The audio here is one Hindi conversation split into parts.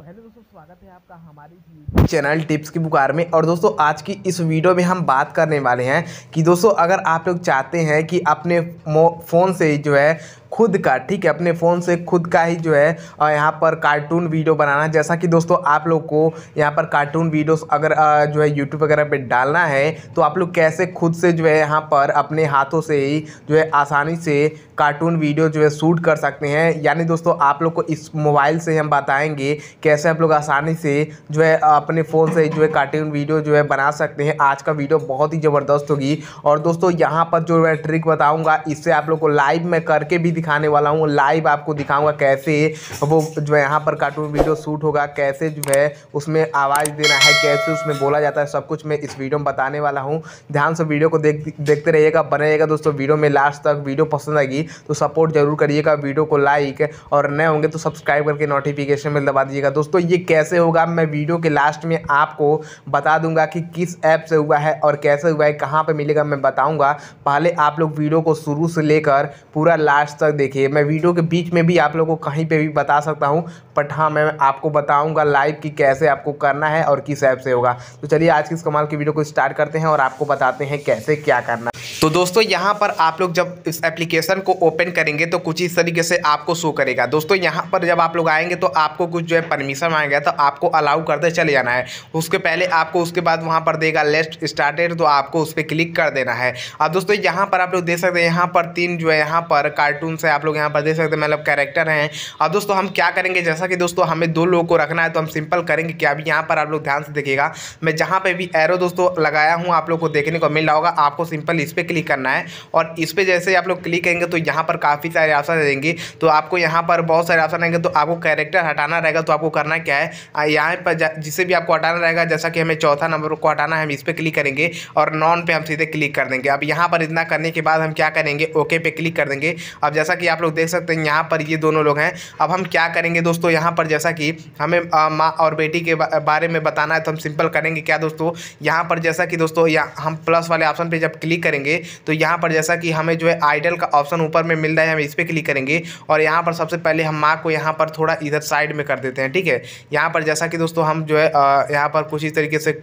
तो हेलो दोस्तों स्वागत है आपका हमारे चैनल टिप्स की बुकार में और दोस्तों आज की इस वीडियो में हम बात करने वाले हैं कि दोस्तों अगर आप लोग चाहते हैं कि अपने फ़ोन से जो है खुद का ठीक है अपने फ़ोन से खुद का ही जो है यहाँ पर कार्टून वीडियो बनाना जैसा कि दोस्तों आप लोग को यहाँ पर कार्टून वीडियोस अगर जो है यूट्यूब वगैरह पे डालना है तो आप लोग कैसे खुद से जो है यहाँ पर अपने हाथों से ही जो है आसानी से कार्टून वीडियो जो है शूट कर सकते हैं यानी दोस्तों आप लोग को इस मोबाइल से हम बताएंगे कैसे आप लोग आसानी से जो है अपने फ़ोन से जो है कार्टून वीडियो जो है बना सकते हैं आज का वीडियो बहुत ही ज़बरदस्त होगी और दोस्तों यहाँ पर जो मैं ट्रिक बताऊँगा इससे आप लोग को लाइव मैं करके भी दिखाने वाला हूँ लाइव आपको दिखाऊँगा कैसे वो जो है यहाँ पर कार्टून वीडियो शूट होगा कैसे जो है उसमें आवाज़ देना है कैसे उसमें बोला जाता है सब कुछ मैं इस वीडियो में बताने वाला हूँ ध्यान से वीडियो को देख देखते रहिएगा बने रहेगा दोस्तों वीडियो में लास्ट तक वीडियो पसंद आएगी तो सपोर्ट जरूर करिएगा वीडियो को लाइक और नए होंगे तो सब्सक्राइब करके नोटिफिकेशन में दबा दीजिएगा दोस्तों ये कैसे होगा मैं वीडियो के लास्ट में आपको बता दूंगा कि किस ऐप से हुआ है और कैसे हुआ है कहाँ पर मिलेगा मैं बताऊँगा पहले आप लोग वीडियो को शुरू से लेकर पूरा लास्ट तक देखिए मैं वीडियो के बीच में भी आप लोग को कहीं पर भी बता सकता हूँ बट हाँ मैं आपको बताऊँगा लाइव कि कैसे आपको करना है और किस ऐप से होगा तो चलिए आज किस कमाल की वीडियो को स्टार्ट करते हैं और आपको बताते हैं कैसे क्या करना तो दोस्तों यहाँ पर आप लोग जब इस एप्लीकेशन को ओपन करेंगे तो कुछ इस तरीके से आपको शो करेगा दोस्तों यहाँ पर जब आप लोग आएंगे तो आपको कुछ जो है परमिशन मांगेगा तो आपको अलाउ करते चले जाना है उसके पहले आपको उसके बाद वहाँ पर देगा लेस्ट स्टार्टेड तो आपको उस पर क्लिक कर देना है अब दोस्तों यहाँ पर आप लोग देख सकते हैं यहाँ पर तीन जो है यहाँ पर कार्टून है आप लोग यहाँ पर देख सकते हैं मतलब कैरेक्टर हैं अब दोस्तों हम क्या करेंगे जैसा कि दोस्तों हमें दो लोगों को रखना है तो हम सिंपल करेंगे क्या अभी यहाँ पर आप लोग ध्यान से देखिएगा मैं जहाँ पर भी एरो दोस्तों लगाया हूँ आप लोग को देखने को मिल रहा होगा आपको सिंपल इस पर क्लिक करना है और इस पर जैसे आप लोग क्लिक करेंगे तो यहाँ पर काफ़ी सारे ऑप्शन देंगे तो आपको यहाँ पर बहुत सारे ऑप्शन आएंगे तो आपको कैरेक्टर हटाना रहेगा तो आपको करना क्या है यहाँ पर जिसे भी आपको हटाना रहेगा जैसा कि हमें चौथा नंबर को हटाना है हम इस पर क्लिक करेंगे और नॉन पे हम सीधे क्लिक कर देंगे अब यहाँ पर इतना करने के बाद हम क्या करेंगे ओके पे क्लिक कर देंगे अब जैसा कि आप लोग देख सकते हैं यहाँ पर ये दोनों लोग हैं अब हम क्या करेंगे दोस्तों यहाँ पर जैसा कि हमें माँ और बेटी के बारे में बताना है तो हम सिंपल करेंगे क्या दोस्तों यहाँ पर जैसा कि दोस्तों हम प्लस वाले ऑप्शन पर जब क्लिक करेंगे तो यहाँ पर जैसा कि हमें जो है आइडल का ऑप्शन ऊपर में मिल रहा है हम इस पर क्लिक करेंगे और यहाँ पर सबसे पहले हम माँ को यहाँ पर थोड़ा इधर साइड में कर देते हैं ठीक है यहाँ पर जैसा कि दोस्तों हम जो है यहाँ पर कुछ इस तरीके से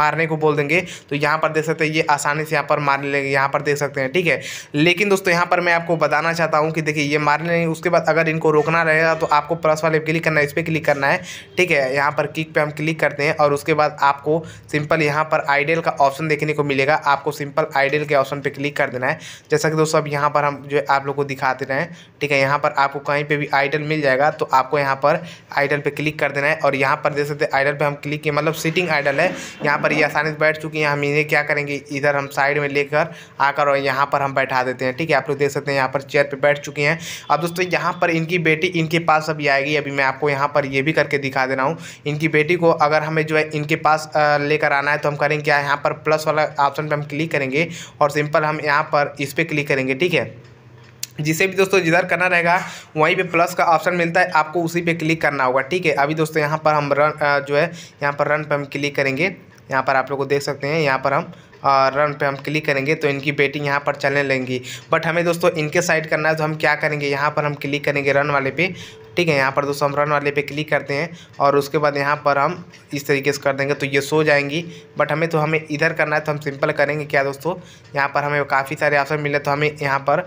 मारने को बोल देंगे तो यहाँ पर देख सकते हैं ये आसानी से यहाँ पर मार लेंगे यहाँ पर देख सकते हैं ठीक है लेकिन दोस्तों यहाँ पर मैं आपको बताना चाहता हूँ कि देखिए ये मारने लेंगे उसके बाद अगर इनको रोकना रहेगा तो आपको प्लस वाले क्लिक करना है इस पर क्लिक करना है ठीक है यहाँ पर किक पर हम क्लिक करते हैं और उसके बाद आपको सिंपल यहाँ पर आइडियल का ऑप्शन देखने को मिलेगा आपको सिंपल आइडियल के ऑप्शन पर क्लिक कर देना है जैसा कि दोस्तों अब यहाँ पर हम जो है आप लोग को दिखाते रहें ठीक है यहाँ पर आपको कहीं पे भी आइडल मिल जाएगा तो आपको यहाँ पर आइडल पे क्लिक कर देना है और यहाँ पर देख सकते आइडल पे हम क्लिक किए मतलब सिटिंग आइडल है यहाँ पर ये यह आसानी से बैठ चुकी है हम इन्हें क्या करेंगे इधर हम साइड में लेकर आकर और यहाँ पर हम बैठा देते हैं ठीक है आप लोग देख सकते हैं यहाँ पर चेयर पर बैठ चुकी हैं अब दोस्तों यहाँ पर इनकी बेटी इनके पास अभी आएगी अभी मैं आपको यहाँ पर ये भी करके दिखा दे रहा हूँ इनकी बेटी को अगर हमें जो है इनके पास लेकर आना है तो हम करेंगे क्या यहाँ पर प्लस वाला ऑप्शन पर हम क्लिक करेंगे और सिंपल हम यहाँ पर इस पर क्लिक करेंगे ठीक है जिसे भी दोस्तों जिधर करना रहेगा वहीं पे प्लस का ऑप्शन मिलता है आपको उसी पे क्लिक करना होगा ठीक है अभी दोस्तों यहाँ पर हम रन जो है यहाँ पर रन पर हम क्लिक करेंगे यहाँ पर आप लोग को देख सकते हैं यहाँ पर हम रन पे हम क्लिक करेंगे तो इनकी बैटिंग यहाँ पर चलने लगेंगी बट हमें दोस्तों इनके साइड करना है तो हम क्या करेंगे यहाँ पर हम क्लिक करेंगे रन वाले पे ठीक है यहाँ पर दोस्तों हम रन वाले पे क्लिक करते हैं और उसके बाद यहाँ पर हम इस तरीके से कर देंगे तो ये सो जाएंगी बट हमें तो हमें इधर करना है तो हम सिंपल करेंगे क्या दोस्तों यहाँ पर हमें काफ़ी सारे ऑप्शन मिले तो हमें यहाँ पर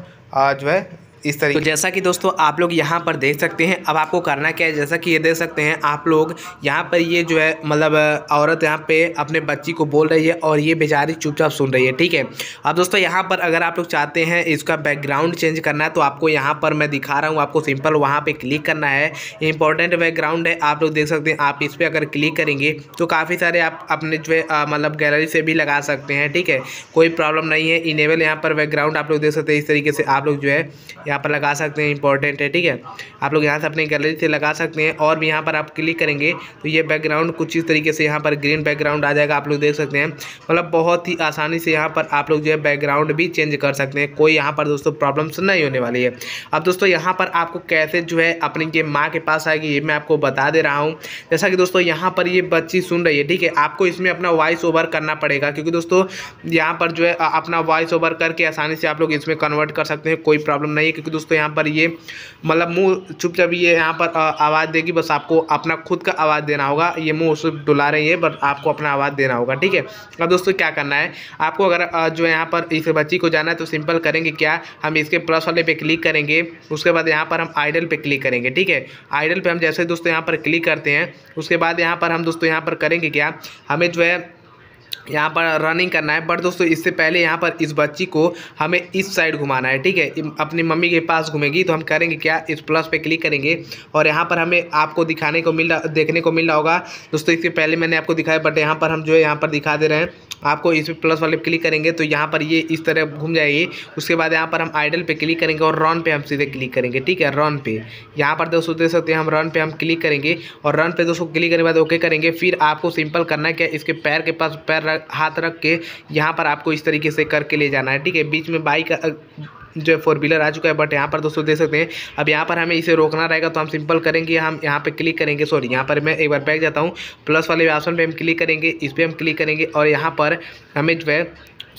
जो है इस तरीके तो जैसा कि दोस्तों आप लोग यहाँ पर देख सकते हैं अब आपको करना क्या है जैसा कि ये देख सकते हैं आप लोग यहाँ पर ये जो है मतलब औरत यहाँ पे अपने बच्ची को बोल रही है और ये बेचारी चुपचाप सुन रही है ठीक है अब दोस्तों यहाँ पर अगर आप लोग चाहते हैं इसका बैकग्राउंड चेंज करना है तो आपको यहाँ पर मैं दिखा रहा हूँ आपको सिंपल वहाँ पर क्लिक करना है इंपॉर्टेंट बैकग्राउंड है आप लोग देख सकते हैं आप इस पर अगर क्लिक करेंगे तो काफ़ी सारे आप अपने जो है मतलब गैलरी से भी लगा सकते हैं ठीक है कोई प्रॉब्लम नहीं है इनेबल यहाँ पर बैकग्राउंड आप लोग देख सकते हैं इस तरीके से आप लोग जो है यहाँ पर लगा सकते हैं इंपॉर्टेंट है ठीक है आप लोग यहाँ से अपनी गैलरी से लगा सकते हैं और भी यहाँ पर आप क्लिक करेंगे तो ये बैकग्राउंड कुछ इस तरीके से यहाँ पर ग्रीन बैकग्राउंड आ जाएगा आप लोग देख सकते हैं मतलब बहुत ही आसानी से यहाँ पर आप लोग जो है बैकग्राउंड भी चेंज कर सकते हैं कोई यहाँ पर दोस्तों प्रॉब्लम्स नहीं होने वाली है अब दोस्तों यहाँ पर आपको कैसे जो है अपनी ये माँ के पास आएगी ये मैं आपको बता दे रहा हूँ जैसा कि दोस्तों यहाँ पर ये बच्ची सुन रही है ठीक है आपको इसमें अपना वॉइस ओवर करना पड़ेगा क्योंकि दोस्तों यहाँ पर जो है अपना वॉइस ओवर करके आसानी से आप लोग इसमें कन्वर्ट कर सकते हैं कोई प्रॉब्लम नहीं क्योंकि दोस्तों यहाँ पर ये मतलब मुँह चुपचाप ये यहाँ पर आवाज़ देगी बस आपको अपना खुद का आवाज़ देना होगा ये मुँह उस डुला रही है बट आपको अपना आवाज़ देना होगा ठीक है अब दोस्तों क्या करना है आपको अगर जो यहाँ पर इस बच्ची को जाना है तो सिंपल करेंगे क्या हम इसके प्लस वाले पे क्लिक करेंगे उसके बाद यहाँ पर हम आइडल पे क्लिक करेंगे ठीक है आइडल पे हम जैसे दोस्तों यहाँ पर क्लिक करते हैं उसके बाद यहाँ पर हम दोस्तों यहाँ पर करेंगे क्या हमें जो है यहाँ पर रनिंग करना है बट दोस्तों इससे पहले यहाँ पर इस बच्ची को हमें इस साइड घुमाना है ठीक है अपनी मम्मी के पास घूमेगी तो हम करेंगे क्या इस प्लस पे क्लिक करेंगे और यहाँ पर हमें आपको दिखाने को मिल देखने को मिल रहा होगा दोस्तों इससे पहले मैंने आपको दिखाया बट यहाँ पर हम जो है यहाँ पर दिखा दे रहे हैं आपको इस प्लस वाले क्लिक करेंगे तो यहाँ पर ये इस तरह घूम जाएगी उसके बाद यहाँ पर हम आइडल पर क्लिक करेंगे और रन पर हम सीधे क्लिक करेंगे ठीक है रन पे यहाँ पर दोस्तों देख सकते हैं हम रन पर हम क्लिक करेंगे और रन पर दोस्तों क्लिक करने के बाद ओके करेंगे फिर आपको सिंपल करना है क्या इसके पैर के पास पैर हाथ रख के यहाँ पर आपको इस तरीके से करके ले जाना है ठीक है बीच में बाइक जो है फोर व्हीलर आ चुका है बट यहाँ पर दोस्तों देख सकते हैं अब यहाँ पर हमें इसे रोकना रहेगा तो हम सिंपल करेंगे हम यहाँ पे क्लिक करेंगे सॉरी यहाँ पर मैं एक बार बैठ जाता हूँ प्लस वाले ऑप्शन पे हम क्लिक करेंगे इस पर हम क्लिक करेंगे और यहाँ पर हमें जो है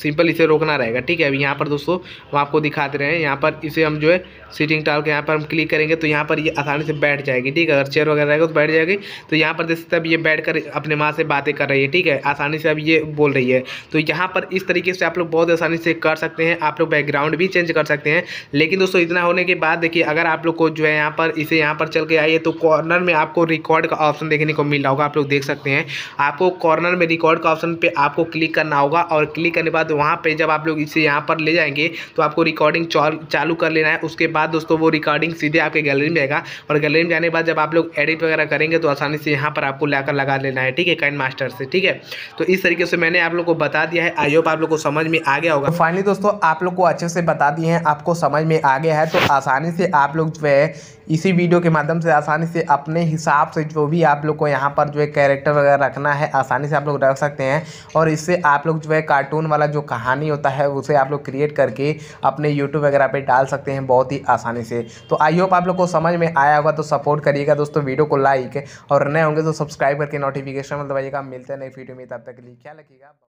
सिंपल इसे रोकना रहेगा ठीक है अभी यहाँ पर दोस्तों हम आपको दिखाते रहे हैं यहाँ पर इसे हम जो है सीटिंग टाल के यहाँ पर हम क्लिक करेंगे तो यहाँ पर ये आसानी से बैठ जाएगी ठीक है अगर चेयर वगैरह रहेगा तो बैठ जाएगी तो यहाँ पर देख सकते अब ये बैठ कर अपने माँ से बातें कर रही है ठीक है आसानी से अब ये बोल रही है तो यहाँ पर इस तरीके से आप लोग बहुत आसानी से कर सकते हैं आप लोग बैकग्राउंड भी चेंज कर सकते हैं लेकिन दोस्तों इतना होने के बाद देखिए अगर आप लोग को जो है यहाँ पर इसे यहाँ पर चल के आइए तो कॉर्नर में आपको रिकॉर्ड का ऑप्शन देखने को मिल रहा होगा आप लोग देख सकते हैं आपको कॉर्नर में रिकॉर्ड का ऑप्शन पर आपको क्लिक करना होगा और क्लिक करने के बाद बाद तो वहाँ पर जब आप लोग इसे यहाँ पर ले जाएंगे तो आपको रिकॉर्डिंग चालू कर लेना है उसके बाद दोस्तों वो रिकॉर्डिंग सीधे आपके गैलरी में आएगा और गैलरी में जाने के बाद जब आप लोग एडिट वगैरह करेंगे तो आसानी से यहाँ पर आपको लाकर लगा लेना है ठीक है कैन मास्टर से ठीक है तो इस तरीके से मैंने आप लोग को बता दिया है आई होप आप लोग को समझ में आ गया होगा फाइनली दोस्तों आप लोग को अच्छे से बता दिए हैं आपको समझ में आ गया है तो आसानी से आप लोग जो है इसी वीडियो के माध्यम से आसानी से अपने हिसाब से जो भी आप लोग को यहाँ पर जो है कैरेक्टर वगैरह रखना है आसानी से आप लोग रख सकते हैं और इससे आप लोग जो है कार्टून वाला जो जो कहानी होता है उसे आप लोग क्रिएट करके अपने यूट्यूब वगैरह पर डाल सकते हैं बहुत ही आसानी से तो आई होप आप लोग को समझ में आया होगा तो सपोर्ट करिएगा दोस्तों वीडियो को लाइक और नए होंगे तो सब्सक्राइब करके नोटिफिकेशन मतलब मिलते हैं नई वीडियो में तब तक के लिए क्या लगेगा